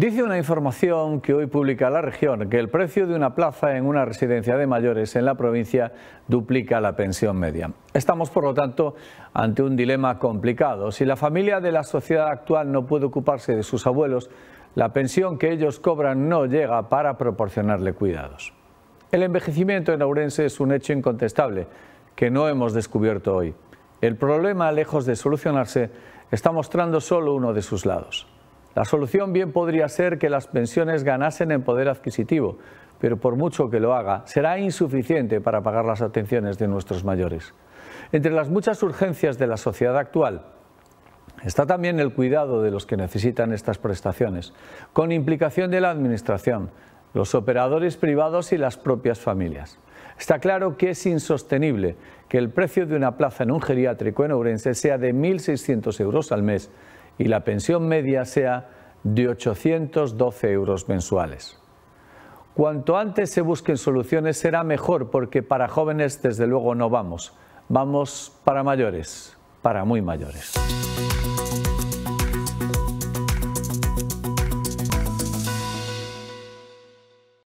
Dice una información que hoy publica la región que el precio de una plaza en una residencia de mayores en la provincia duplica la pensión media. Estamos, por lo tanto, ante un dilema complicado. Si la familia de la sociedad actual no puede ocuparse de sus abuelos, la pensión que ellos cobran no llega para proporcionarle cuidados. El envejecimiento en Ourense es un hecho incontestable que no hemos descubierto hoy. El problema, lejos de solucionarse, está mostrando solo uno de sus lados. La solución bien podría ser que las pensiones ganasen en poder adquisitivo, pero por mucho que lo haga, será insuficiente para pagar las atenciones de nuestros mayores. Entre las muchas urgencias de la sociedad actual, Está también el cuidado de los que necesitan estas prestaciones, con implicación de la Administración, los operadores privados y las propias familias. Está claro que es insostenible que el precio de una plaza en un geriátrico en Ourense sea de 1.600 euros al mes y la pensión media sea de 812 euros mensuales. Cuanto antes se busquen soluciones será mejor porque para jóvenes desde luego no vamos, vamos para mayores, para muy mayores.